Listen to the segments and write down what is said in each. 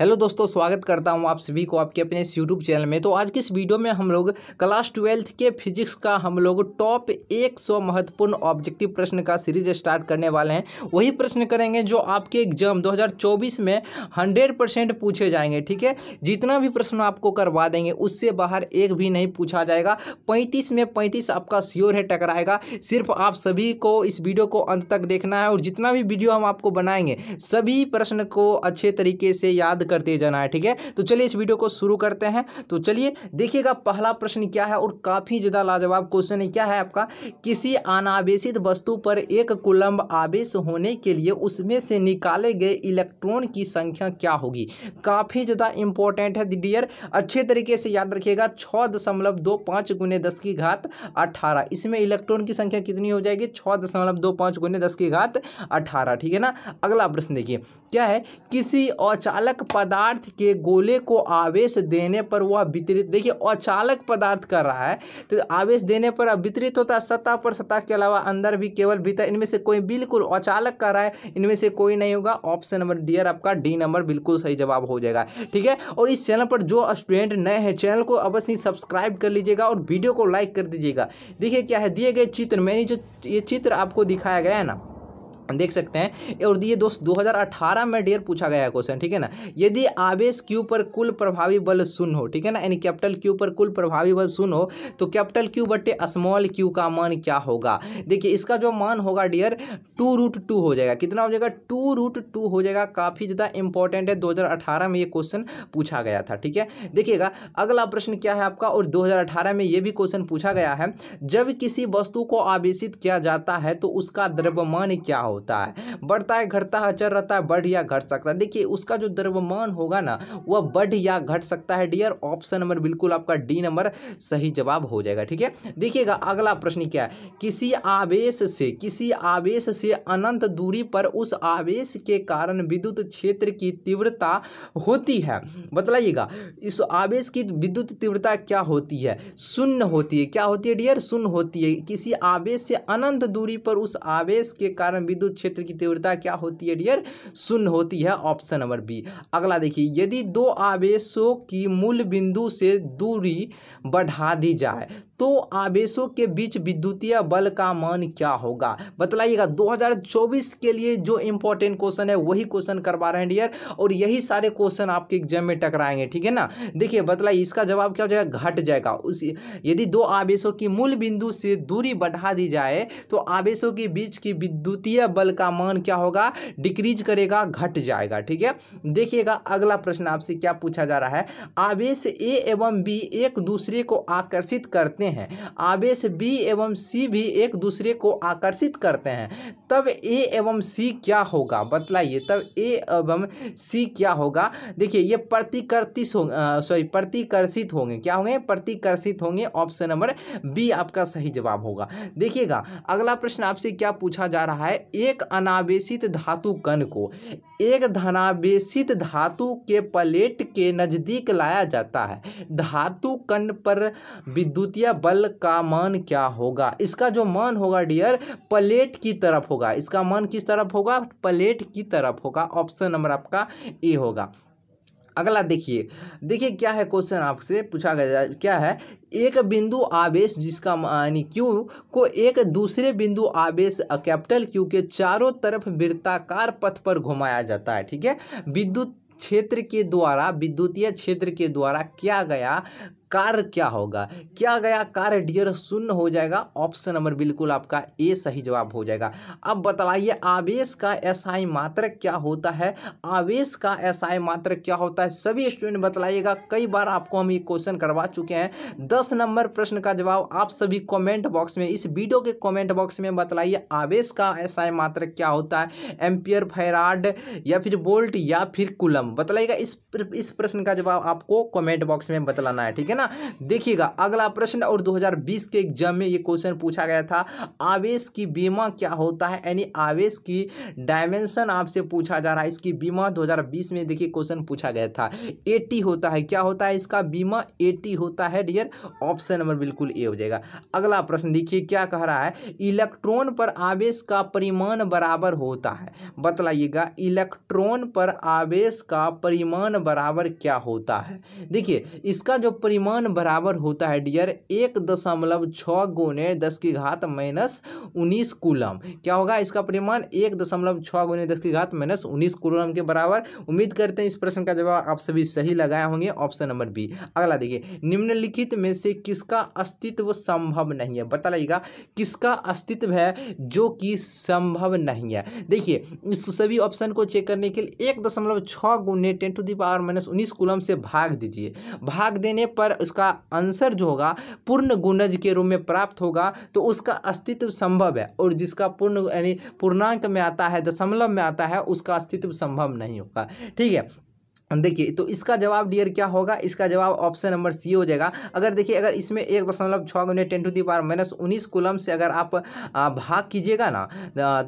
hello दोस्तों स्वागत करता हूं आप सभी को आपके अपने इस यूट्यूब चैनल में तो आज की इस वीडियो में हम लोग क्लास ट्वेल्थ के फिजिक्स का हम लोग टॉप 100 महत्वपूर्ण ऑब्जेक्टिव प्रश्न का सीरीज स्टार्ट करने वाले हैं वही प्रश्न करेंगे जो आपके एग्जाम 2024 में 100 परसेंट पूछे जाएंगे ठीक है जितना भी प्रश्न आपको करवा देंगे उससे बाहर एक भी नहीं पूछा जाएगा पैंतीस में पैंतीस आपका स्योर है टकराएगा सिर्फ आप सभी को इस वीडियो को अंत तक देखना है और जितना भी वीडियो हम आपको बनाएंगे सभी प्रश्न को अच्छे तरीके से याद करते जाना है ठीक है तो चलिए इस वीडियो को शुरू करते हैं तो चलिए देखिएगा पहला प्रश्न क्या है और काफ़ी ज़्यादा लाजवाब क्वेश्चन है क्या है आपका किसी अनावेशित वस्तु पर एक कुलम्ब आवेश होने के लिए उसमें से निकाले गए इलेक्ट्रॉन की संख्या क्या होगी काफ़ी ज़्यादा इंपॉर्टेंट है डियर अच्छे तरीके से याद रखिएगा छः दशमलव दो पांच गुने दस की घात अठारह इसमें इलेक्ट्रॉन की संख्या कितनी हो जाएगी छः दशमलव दो पांच गुने दस की घात अठारह ठीक है ना अगला प्रश्न देखिए क्या है किसी अचालक पदार्थ के गोले को आवेश देने पर वह वितरित देखिए अचालक पदार्थ कर रहा है तो आवेश देने पर वितरित होता है सतह पर सतह के अलावा अंदर भी केवल भीतर इनमें से कोई बिल्कुल अचालक कर रहा है इनमें से कोई नहीं होगा ऑप्शन नंबर डियर आपका डी नंबर बिल्कुल सही जवाब हो जाएगा ठीक है और इस चैनल पर जो स्टूडेंट नए हैं चैनल को अवश्य सब्सक्राइब कर लीजिएगा और वीडियो को लाइक कर दीजिएगा देखिए क्या है दिए गए चित्र मैंने जो ये चित्र आपको दिखाया गया है ना देख सकते हैं और ये दोस्त 2018 में डेयर पूछा गया क्वेश्चन ठीक है ना यदि आवेश क्यू पर कुल प्रभावी बल शून्य हो ठीक है ना यानी कैपिटल क्यू पर कुल प्रभावी बल शून्य हो तो कैपिटल क्यू बटे स्मॉल क्यू का मान क्या होगा देखिए इसका जो मान होगा डियर टू रूट टू हो जाएगा कितना हो जाएगा टू रूट टू हो जाएगा काफ़ी ज़्यादा इंपॉर्टेंट है दो में ये क्वेश्चन पूछा गया था ठीक है देखिएगा अगला प्रश्न क्या है आपका और दो में ये भी क्वेश्चन पूछा गया है जब किसी वस्तु को आवेशित किया जाता है तो उसका द्रव्यमान क्या हो होता है बढ़ता है घटता है चल रहता है बढ़ या घट सकता है देखिए उसका जो द्रव्यमान होगा ना वह बढ़ या घट सकता है डियर ऑप्शन नंबर बिल्कुल आपका डी नंबर सही जवाब हो जाएगा ठीक है देखिएगा अगला प्रश्न क्या है किसी आवेश से किसी आवेश से अनंत दूरी पर उस आवेश के कारण विद्युत क्षेत्र की तीव्रता होती है बतलाइएगा इस आवेश की विद्युत तीव्रता क्या होती है शून्य होती है क्या होती है डियर शून्य होती है किसी आवेश से अनंत दूरी पर उस आवेश के कारण विद्युत विद्युत क्षेत्र की तीव्रता क्या होती है डियर शून्य होती है ऑप्शन नंबर बी अगला देखिए यदि दो आवेशों की मूल बिंदु से दूरी बढ़ा दी जाए तो आवेशों के बीच विद्युतीय बल का मान क्या होगा बतलाइएगा 2024 के लिए जो इंपॉर्टेंट क्वेश्चन है वही क्वेश्चन करवा रहे हैं डियर और यही सारे क्वेश्चन आपके एग्जाम में टकराएंगे ठीक है ना देखिए बतलाइए इसका जवाब क्या हो जाएगा घट जाएगा उस यदि दो आवेशों की मूल बिंदु से दूरी बढ़ा दी जाए तो आवेशों के बीच की विद्युतीय बल का मान क्या होगा डिक्रीज करेगा घट जाएगा ठीक है देखिएगा अगला प्रश्न आपसे क्या पूछा जा रहा है आवेश ए एवं बी एक दूसरे को आकर्षित करते हैं आवेश बी एवं सी भी एक दूसरे को आकर्षित करते हैं तब ए एवं सी क्या होगा बतलाइए तब ए एवं सी क्या होगा देखिए ये प्रतिकर्तिश हो सॉरी प्रतिकर्षित होंगे क्या होंगे प्रतिकर्षित होंगे ऑप्शन नंबर बी आपका सही जवाब होगा देखिएगा अगला प्रश्न आपसे क्या पूछा जा रहा है एक अनावेशित धातु कण को एक धनावेशित धातु के प्लेट के नज़दीक लाया जाता है धातु कण पर विद्युतीय बल का मान क्या होगा इसका जो मान होगा डियर प्लेट की तरफ होगा इसका मान किस तरफ होगा प्लेट की तरफ होगा ऑप्शन नंबर आपका ए होगा अगला देखिए देखिए क्या है क्वेश्चन आपसे पूछा गया क्या है एक बिंदु आवेश जिसका यानी क्यू को एक दूसरे बिंदु आवेश कैपिटल क्यू के चारों तरफ वृत्ताकार पथ पर घुमाया जाता है ठीक है विद्युत क्षेत्र के द्वारा विद्युतीय क्षेत्र के द्वारा क्या गया कार्य क्या होगा क्या गया कार्य डियर शून्य हो जाएगा ऑप्शन नंबर बिल्कुल आपका ए सही जवाब हो जाएगा अब बताइए आवेश का एसआई मात्रक क्या होता है आवेश का एसआई मात्रक क्या होता है सभी स्टूडेंट बतलाइएगा कई बार आपको हम ये क्वेश्चन करवा चुके हैं दस नंबर प्रश्न का जवाब आप सभी कॉमेंट बॉक्स में इस वीडियो के कॉमेंट बॉक्स में बताइए आवेश का एसआई मात्र क्या होता है एम्पियर फैराड या फिर बोल्ट या फिर कुलम बताइएगा इस इस प्रश्न का जवाब आपको कमेंट बॉक्स में बतलाना है ठीक है ना ना देखिएगा अगला प्रश्न और 2020 के एग्जाम में ये क्वेश्चन पूछा गया था आवेश की बीमा क्या होता है यानी आवेश की डायमेंशन आपसे पूछा जा रहा है इसकी बीमा 2020 में देखिए क्वेश्चन पूछा गया था एटी होता है क्या होता है इसका बीमा एटी होता है डियर ऑप्शन नंबर बिल्कुल ए हो जाएगा अगला प्रश्न देखिए क्या कह रहा है इलेक्ट्रॉन पर आवेश का परिमाण बराबर होता है बतलाइएगा इलेक्ट्रॉन पर आवेश का परिमाण बराबर क्या होता है देखिए इसका जो परिमाण मान बराबर होता है डियर एक दशमलव छ गुने दस की घात माइनस उन्नीस कूलम क्या होगा इसका परिमाण एक दशमलव छ गुने दस की घात माइनस उन्नीस कूलम के बराबर उम्मीद करते हैं इस प्रश्न का जवाब आप सभी सही लगाए होंगे ऑप्शन नंबर बी अगला देखिए निम्नलिखित में से किसका अस्तित्व संभव नहीं है बता लगाइएगा किसका अस्तित्व है जो कि संभव नहीं है देखिए इस सभी ऑप्शन को चेक करने के लिए एक दशमलव छ गुने ten to the power minus उन्नीस कूलम से भाग दीजिए भाग देने पर उसका आंसर जो होगा पूर्ण गुणज के रूप में प्राप्त होगा तो उसका अस्तित्व संभव है और जिसका पूर्ण यानी पूर्णांक में आता है दशमलव में आता है उसका अस्तित्व संभव नहीं होगा ठीक है देखिए तो इसका जवाब डियर क्या होगा इसका जवाब ऑप्शन नंबर सी हो जाएगा अगर देखिए अगर इसमें एक दशमलव छः गुने ten to the power minus उन्नीस कुलम से अगर आप भाग कीजिएगा ना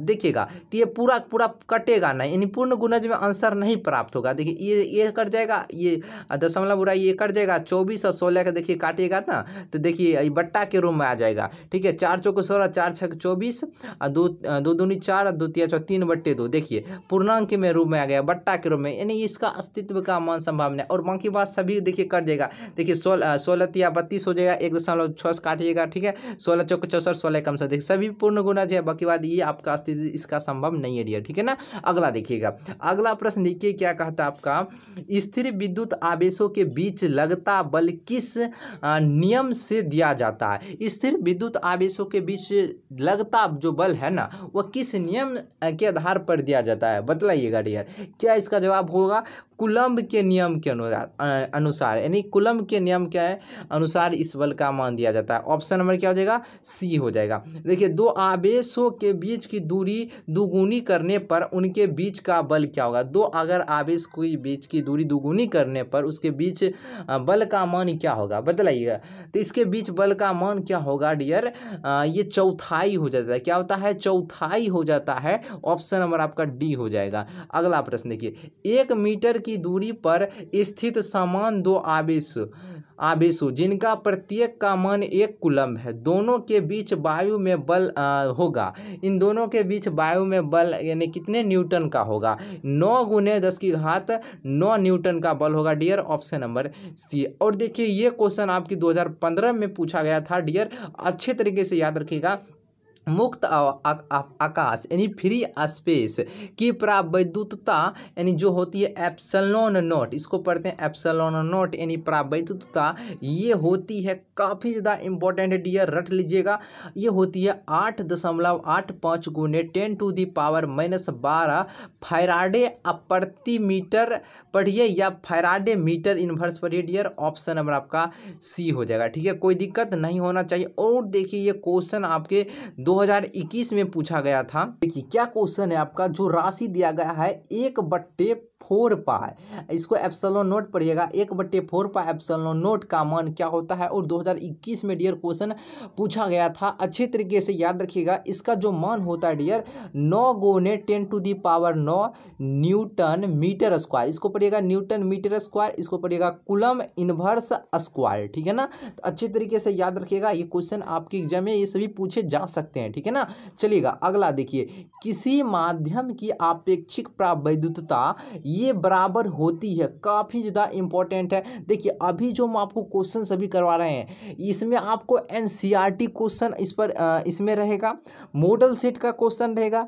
देखिएगा तो ये पूरा पूरा कटेगा ना यानी पूर्ण गुणज में आंसर नहीं प्राप्त होगा देखिए ये ये कट जाएगा ये दशमलव बुरा ये कट जाएगा चौबीस और सोलह का देखिए काटिएगा ना तो देखिए बट्टा के रूम में आ जाएगा ठीक है चार चौक सोलह चार छः चौबीस दो दो दूनी चार दो तीन तीन बट्टे दो देखिए पूर्णांक में रूप में आ गया बट्टा के रूप में यानी इसका अस्तित्व अस्तित्व का मान संभावना और बाकी बात सभी देखिए कट जाएगा देखिए सोलह सोलह तिया बत्तीस हो जाएगा एक दशमलव छः से काटिएगा ठीक है सोलह चौक चौसठ सोलह कम से देखिए सभी पूर्ण गुना जो है बाकी बात ये आपका अस्तित्व इसका संभव नहीं है डियर ठीक है ना अगला देखिएगा अगला प्रश्न देखिए क्या कहता है आपका स्थिर विद्युत आवेशों के बीच लगता बल किस नियम से दिया जाता है स्थिर विद्युत आवेशों के बीच लगता जो बल है ना वह किस नियम के आधार पर दिया जाता है बतलाइएगा डियर क्या इसका जवाब होगा कुलम्ब के नियम के अनुसार अनुसार यानी कुलम्ब के नियम के अनुसार इस बल का मान दिया जाता है ऑप्शन नंबर क्या हो जाएगा सी हो जाएगा देखिए दो आवेशों के बीच की दूरी दुगुनी करने पर उनके बीच का बल क्या होगा दो अगर आवेश के बीच की दूरी दुगुनी करने पर उसके बीच बल का मान क्या होगा बतलाइएगा तो इसके बीच बल का मान क्या होगा डियर ये चौथाई हो जाता है क्या होता है चौथाई हो जाता है ऑप्शन नंबर आपका डी हो जाएगा अगला प्रश्न देखिए एक मीटर की की दूरी पर स्थित समान दो आवेश आवेशों जिनका प्रत्येक का मान एक कुलम्ब है दोनों के बीच वायु में बल आ, होगा इन दोनों के बीच वायु में बल यानी कितने न्यूटन का होगा नौ गुने दस की घात नौ न्यूटन का बल होगा डियर ऑप्शन नंबर सी और देखिए ये क्वेश्चन आपकी 2015 में पूछा गया था डियर अच्छे तरीके से याद रखिएगा मुक्त आकाश यानी फ्री स्पेस की प्रावैद्युतता यानी जो होती है एप्सलोन नोट इसको पढ़ते हैं एप्सलोन नोट यानी प्रावैद्युतता ये होती है काफ़ी ज़्यादा इंपॉर्टेंट है डियर रट लीजिएगा ये होती है आठ दशमलव आठ पाँच गुने ten to the power minus बारह फायराडे अप्रति मीटर पढ़िए या फायराडे मीटर इन्वर्स पढ़िए डियर ऑप्शन नंबर आपका सी हो जाएगा ठीक है कोई दिक्कत नहीं होना चाहिए और देखिए ये क्वेश्चन आपके दो 2021 में पूछा गया था देखिए क्या क्वेश्चन है आपका जो राशि दिया गया है एक बट्टे फोर पाए इसको एप्सलो नोट पढ़िएगा एक बट्टे फोर पाए एप्सलो नोट का मान क्या होता है और 2021 में डियर क्वेश्चन पूछा गया था अच्छे तरीके से याद रखिएगा इसका जो मान होता है डियर नौ गोने टेन टू दी पावर नौ न्यूटन मीटर स्क्वायर इसको पढ़िएगा न्यूटन मीटर स्क्वायर इसको पढ़िएगा कुलम इन्वर्स स्क्वायर ठीक है ना तो अच्छे तरीके से याद रखिएगा ये क्वेश्चन आपके एग्जाम में ये सभी पूछे जा सकते हैं ठीक है ना चलिएगा अगला देखिए किसी माध्यम की आपेक्षिक प्रावैधता ये बराबर होती है काफ़ी ज़्यादा इंपॉर्टेंट है देखिए अभी जो हम आपको क्वेश्चन सभी करवा रहे हैं इसमें आपको एन क्वेश्चन e इस पर इसमें रहेगा मॉडल सेट का क्वेश्चन रहेगा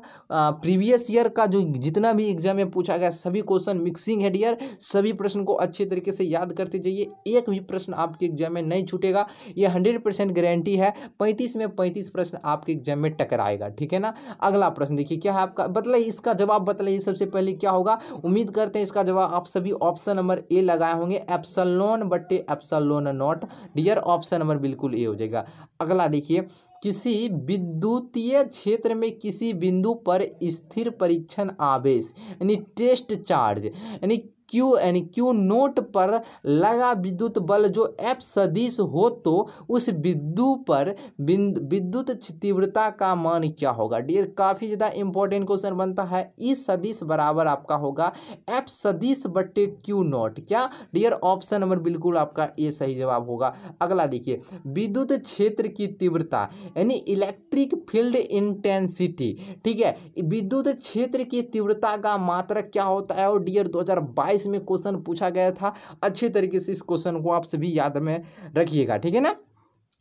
प्रीवियस ईयर का जो जितना भी एग्जाम में पूछा गया सभी क्वेश्चन मिक्सिंग है डियर सभी प्रश्न को अच्छे तरीके से याद करते जाइए एक भी प्रश्न आपके एग्जाम में नहीं छूटेगा ये हंड्रेड परसेंट गारंटी है पैंतीस में पैंतीस प्रश्न आपके एग्जाम में टकराएगा ठीक है ना अगला प्रश्न देखिए क्या है आपका बतलाइए इसका जवाब बतलाइए सबसे पहले क्या होगा उम्मीद करते हैं इसका जवाब आप सभी ऑप्शन नंबर ए लगाए होंगे एप्सलोन बट्टे epsilon not dear option number बिल्कुल ए हो जाएगा अगला देखिए किसी विद्युतीय क्षेत्र में किसी बिंदु पर स्थिर परीक्षण आवेश यानी टेस्ट चार्ज यानी क्यू यानी क्यू नोट पर लगा विद्युत बल जो एफ सदिश हो तो उस बिंदु पर विद्युत तीव्रता का मान क्या होगा डियर काफ़ी ज़्यादा इंपॉर्टेंट क्वेश्चन बनता है ई e सदिश बराबर आपका होगा एफ सदिश बटे क्यू नोट क्या डियर ऑप्शन नंबर बिल्कुल आपका ए सही जवाब होगा अगला देखिए विद्युत क्षेत्र की तीव्रता यानी इलेक्ट्रिक फील्ड इंटेंसिटी ठीक है विद्युत क्षेत्र की तीव्रता का मात्रक क्या होता है और डियर 2022 इसमें क्वेश्चन पूछा गया था अच्छे तरीके से इस क्वेश्चन को आप सभी याद में रखिएगा ठीक है ना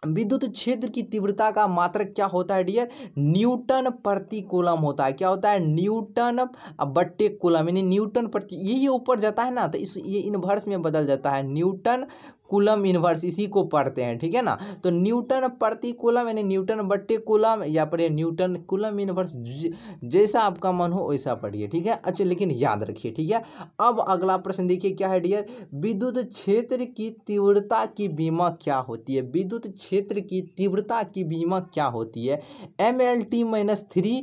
विद्युत क्षेत्र की तीव्रता का मात्रक क्या होता है डियर न्यूटन प्रति कोलम होता है क्या होता है न्यूटन बट्टे कोलम यानी न्यूटन प्रति यही ऊपर जाता है ना तो इस ये इनवर्स में बदल जाता है न्यूटन कुलम इन्वर्स इसी को पढ़ते हैं ठीक है ना तो न्यूटन प्रति कुलम यानी न्यूटन बट्टे कुलम या पढ़िए न्यूटन कुलम इन्वर्स जैसा आपका मन हो वैसा पढ़िए ठीक है अच्छा लेकिन याद रखिए ठीक है अब अगला प्रश्न देखिए क्या है डियर विद्युत क्षेत्र की तीव्रता की बीमा क्या होती है विद्युत क्षेत्र की तीव्रता की बीमा क्या होती है M L T minus three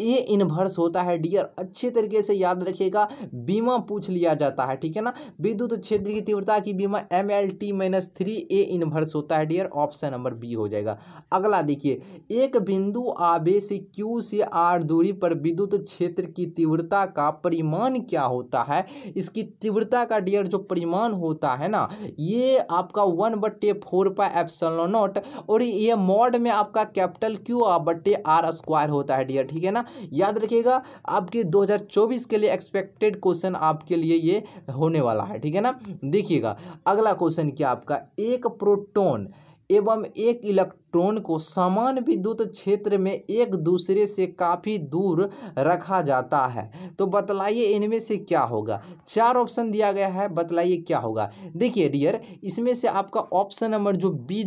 A inverse होता है डियर अच्छे तरीके से याद रखिएगा बीमा पूछ लिया जाता है ठीक है ना विद्युत क्षेत्र की तीव्रता की बीमा M L T minus three A inverse होता है डियर ऑप्शन नंबर बी हो जाएगा अगला देखिए एक बिंदु आबे से क्यू से आर दूरी पर विद्युत क्षेत्र की तीव्रता का परिमाण क्या होता है इसकी तीव्रता का डियर जो परिमाण होता है ना ये आपका वन बट्टे फोर पा एप्सलो नोट और ये मॉड में आपका कैपिटल क्यू बट्टे आर स्क्वायर होता है डियर ठीक है ना याद रखिएगा आपके 2024 के लिए एक्सपेक्टेड क्वेश्चन आपके लिए ये होने वाला है ठीक है ना देखिएगा अगला क्वेश्चन कि आपका एक प्रोटोन एवं एक इलेक्ट्रॉन इलेक्ट्रॉन को समान विद्युत क्षेत्र में एक दूसरे से काफ़ी दूर रखा जाता है तो बतलाइए इनमें से क्या होगा चार ऑप्शन दिया गया है बतलाइए क्या होगा देखिए डियर इसमें से आपका ऑप्शन नंबर जो बी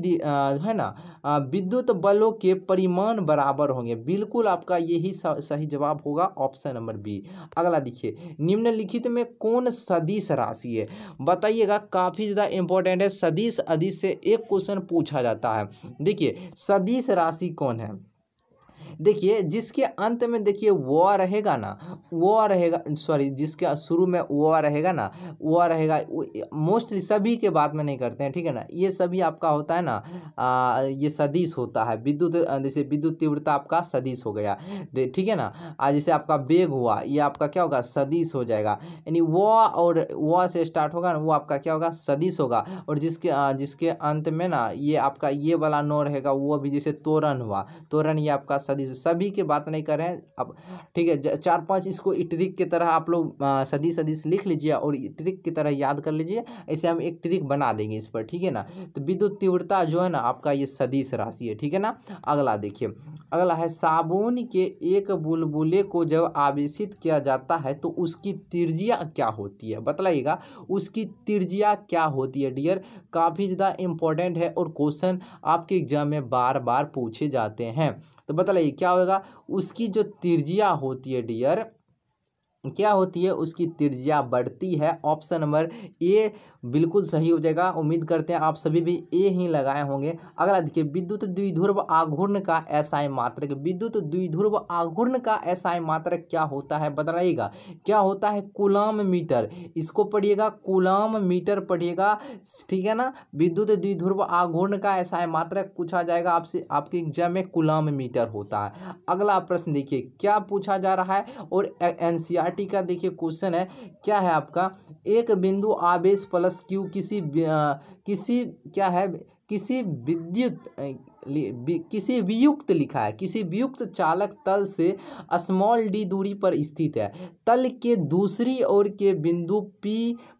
है ना विद्युत बलों के परिमाण बराबर होंगे बिल्कुल आपका यही सही जवाब होगा ऑप्शन नंबर बी अगला देखिए निम्नलिखित में कौन सदिश राशि है बताइएगा काफ़ी ज़्यादा इंपॉर्टेंट है सदिश अधिस से एक क्वेश्चन पूछा जाता है देखिए सदिश राशि कौन है देखिए जिसके अंत में देखिए व रहेगा ना व रहेगा सॉरी जिसके शुरू में व रहेगा ना व रहेगा मोस्टली सभी के बात में नहीं करते हैं ठीक है ना ये सभी आपका होता है ना आ, ये सदीश होता है विद्युत जैसे विद्युत तीव्रता आपका सदीश हो गया ठीक है ना आज जैसे आपका वेग हुआ ये आपका क्या होगा सदीश हो जाएगा यानी व और व से स्टार्ट होगा ना वो आपका क्या होगा सदीश होगा और जिसके जिसके अंत में ना ये आपका ये वाला नो रहेगा वो भी जैसे तोरण हुआ तोरण ये आपका सदी चीज़ सभी के बात नहीं कर रहे हैं अब ठीक है चार पांच इसको ट्रिक की तरह आप लोग सदी सदी से लिख लीजिए और ट्रिक की तरह याद कर लीजिए ऐसे हम एक ट्रिक बना देंगे इस पर ठीक है ना तो विद्युत तीव्रता जो है ना आपका ये सदिश राशि है ठीक है ना अगला देखिए अगला है साबुन के एक बुलबुले को जब आवेशित किया जाता है तो उसकी तिरजिया क्या होती है बतलाइएगा उसकी तिरजिया क्या होती है डियर काफ़ी ज़्यादा इंपॉर्टेंट है और क्वेश्चन आपके एग्जाम में बार बार पूछे जाते हैं तो बताइए क्या होगा उसकी जो तिरजिया होती है डियर क्या होती है उसकी त्रिज्या बढ़ती है ऑप्शन नंबर ए बिल्कुल सही हो जाएगा उम्मीद करते हैं आप सभी भी ए ही लगाए होंगे अगला देखिए विद्युत द्विध्रुव आघूर्ण का एसआई मात्रक विद्युत द्विध्रुव आघूर्ण का एसआई मात्रक क्या होता है बताइएगा क्या होता है कुलाम मीटर इसको पढ़िएगा कुलाम मीटर पढ़िएगा ठीक है ना विद्युत द्विध्रुव आघूर्ण का एसआई मात्रक पूछा जाएगा आपसे आपके एग्जाम में कुलाम मीटर होता है अगला प्रश्न देखिए क्या पूछा जा रहा है और एनसीआर पार्टी का देखिए क्वेश्चन है क्या है आपका एक बिंदु आवेश प्लस क्यू किसी किसी क्या है किसी विद्युत किसी वियुक्त लिखा है किसी वियुक्त चालक तल से स्मॉल डी दूरी पर स्थित है तल के दूसरी ओर के बिंदु पी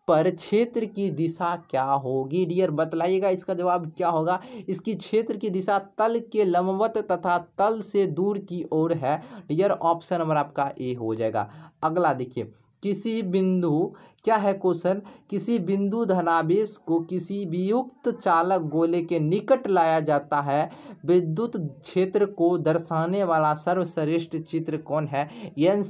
पर क्षेत्र की दिशा क्या होगी डियर बतलाइएगा इसका जवाब क्या होगा इसकी क्षेत्र की दिशा तल के लंबवत तथा तल से दूर की ओर है डियर ऑप्शन नंबर आपका ए हो जाएगा अगला देखिए किसी बिंदु क्या है क्वेश्चन किसी बिंदु धनावेश को किसी वियुक्त चालक गोले के निकट लाया जाता है विद्युत क्षेत्र को दर्शाने वाला सर्वश्रेष्ठ चित्र कौन है एन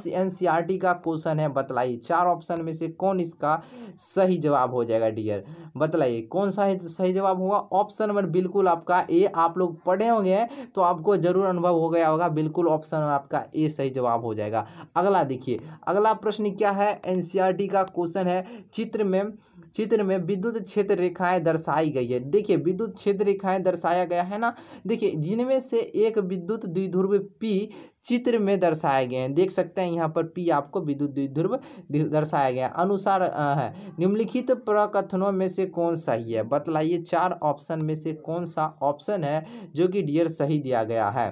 टी का क्वेश्चन है बतलाइए चार ऑप्शन में से कौन इसका सही जवाब हो जाएगा डियर बतलाइए कौन सा सही जवाब होगा ऑप्शन नंबर बिल्कुल आपका ए आप लोग पढ़े होंगे तो आपको जरूर अनुभव हो गया होगा बिल्कुल ऑप्शन आपका ए सही जवाब हो जाएगा अगला देखिए अगला प्रश्न क्या है एनसीईआरटी का क्वेश्चन क्वेश्चन है चित्र में चित्र में विद्युत क्षेत्र रेखाएं दर्शाई गई है देखिए विद्युत क्षेत्र रेखाएं दर्शाया गया है ना देखिए जिनमें से एक विद्युत द्विध्रुव पी चित्र में दर्शाए गए हैं देख सकते हैं यहाँ पर पी आपको विद्युत द्विध्रुव दर्शाया गया अनुसार है निम्नलिखित प्रकथनों में से कौन सा ही है बतलाइए चार ऑप्शन में से कौन सा ऑप्शन है जो कि डियर सही दिया गया है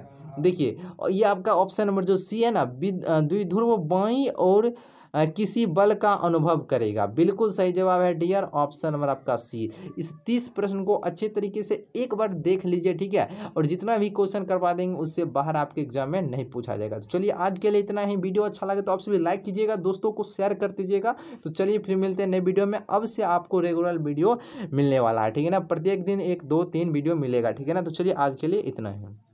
देखिए ये आपका ऑप्शन नंबर जो सी है ना द्विध्रुव बाई और किसी बल का अनुभव करेगा बिल्कुल सही जवाब है डियर ऑप्शन नंबर आपका सी इस तीस प्रश्न को अच्छे तरीके से एक बार देख लीजिए ठीक है और जितना भी क्वेश्चन करवा देंगे उससे बाहर आपके एग्जाम में नहीं पूछा जाएगा तो चलिए आज के लिए इतना ही वीडियो अच्छा लगे तो आप सभी लाइक कीजिएगा दोस्तों को शेयर कर दीजिएगा तो चलिए फिर मिलते हैं नए वीडियो में अब से आपको रेगुलर वीडियो मिलने वाला है ठीक है ना प्रत्येक दिन एक दो तीन वीडियो मिलेगा ठीक है ना तो चलिए आज के लिए इतना ही